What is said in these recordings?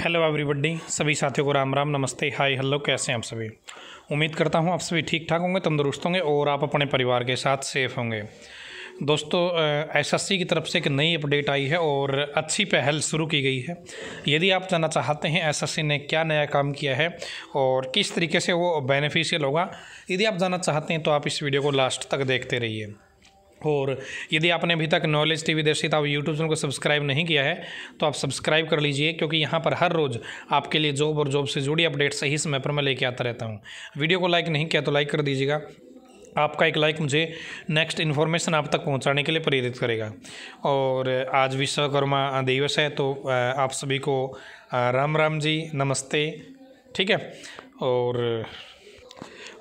hello everybody सभी साथियों को राम राम नमस्ते हाय हेलो कैसे हैं आप सभी उम्मीद करता हूं आप सभी ठीक ठाक होंगे तंदुरुस्त होंगे और आप अपने परिवार के साथ सेफ होंगे दोस्तों एसएससी की तरफ से एक नई अपडेट आई है और अच्छी पहल शुरू की गई है यदि आप जानना चाहते हैं एसएससी ने क्या नया काम किया है और किस तरीके से वो बेनिफिशियल होगा यदि आप जानना चाहते हैं तो आप इस वीडियो को लास्ट तक देखते रहिए और यदि आपने अभी तक नॉलेज टीवी दर्शित आप यूट्यूब चैनल को सब्सक्राइब नहीं किया है तो आप सब्सक्राइब कर लीजिए क्योंकि यहाँ पर हर रोज़ आपके लिए जॉब और जॉब से जुड़ी अपडेट सही समय पर मैं लेके आता रहता हूँ वीडियो को लाइक नहीं किया तो लाइक कर दीजिएगा आपका एक लाइक मुझे नेक्स्ट इन्फॉर्मेशन आप तक पहुंचाने के लिए प्रेरित करेगा और आज विश्वकर्मा दिवस है तो आप सभी को राम राम जी नमस्ते ठीक है और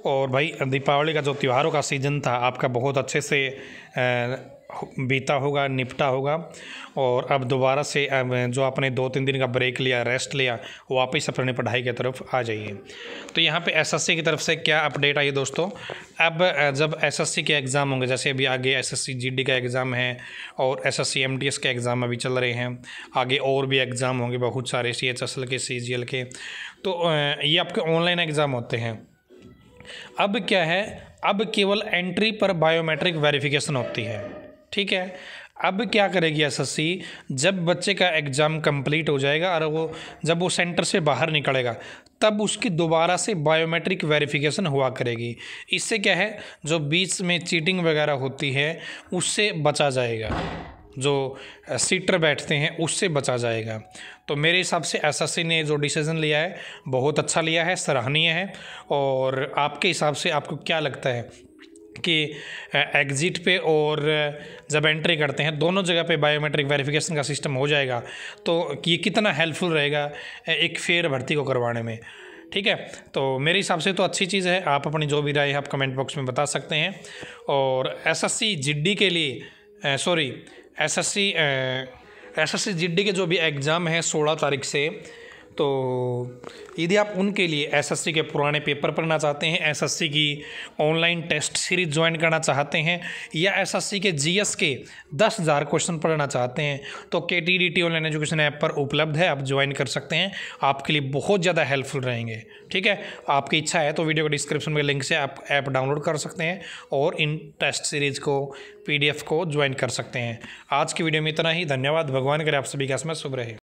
और भाई दीपावली का जो त्योहारों का सीज़न था आपका बहुत अच्छे से बीता होगा निपटा होगा और अब दोबारा से अब जो आपने दो तीन दिन का ब्रेक लिया रेस्ट लिया वापस अपने पढ़ाई की तरफ आ जाइए तो यहाँ पे एसएससी की तरफ से क्या अपडेट आई दोस्तों अब जब एसएससी के एग्ज़ाम होंगे जैसे अभी आगे एसएससी जीडी का एग्ज़ाम है और एसएससी एमटीएस के एग्ज़ाम अभी चल रहे हैं आगे और भी एग्ज़ाम होंगे बहुत सारे सी के सी के तो ये आपके ऑनलाइन एग्ज़ाम होते हैं अब क्या है अब केवल एंट्री पर बायोमेट्रिक वेरिफिकेशन होती है ठीक है अब क्या करेगी एसएससी जब बच्चे का एग्ज़ाम कंप्लीट हो जाएगा और वो जब वो सेंटर से बाहर निकलेगा तब उसकी दोबारा से बायोमेट्रिक वेरिफिकेशन हुआ करेगी इससे क्या है जो बीच में चीटिंग वगैरह होती है उससे बचा जाएगा जो सीटर बैठते हैं उससे बचा जाएगा तो मेरे हिसाब से एस ने जो डिसीज़न लिया है बहुत अच्छा लिया है सराहनीय है और आपके हिसाब से आपको क्या लगता है कि एग्ज़िट पे और जब एंट्री करते हैं दोनों जगह पे बायोमेट्रिक वेरिफिकेशन का सिस्टम हो जाएगा तो ये कितना हेल्पफुल रहेगा एक फेयर भर्ती को करवाने में ठीक है तो मेरे हिसाब से तो अच्छी चीज़ है आप अपनी जो भी राय है आप कमेंट बॉक्स में बता सकते हैं और एसएससी जीडी के लिए सॉरी एसएससी एसएससी जीडी के जो भी एग्ज़ाम हैं सोलह तारीख से तो यदि आप उनके लिए एसएससी के पुराने पेपर पढ़ना चाहते हैं एसएससी की ऑनलाइन टेस्ट सीरीज ज्वाइन करना चाहते हैं या एसएससी के जीएस के दस हज़ार क्वेश्चन पढ़ना चाहते हैं तो K T D T online education app पर उपलब्ध है आप ज्वाइन कर सकते हैं आपके लिए बहुत ज़्यादा हेल्पफुल रहेंगे ठीक है आपकी इच्छा है तो वीडियो के डिस्क्रिप्शन में लिंक से आप ऐप डाउनलोड कर सकते हैं और इन टेस्ट सीरीज़ को पी को ज्वाइन कर सकते हैं आज की वीडियो में इतना ही धन्यवाद भगवान करे आप सभी का समय शुभ रहे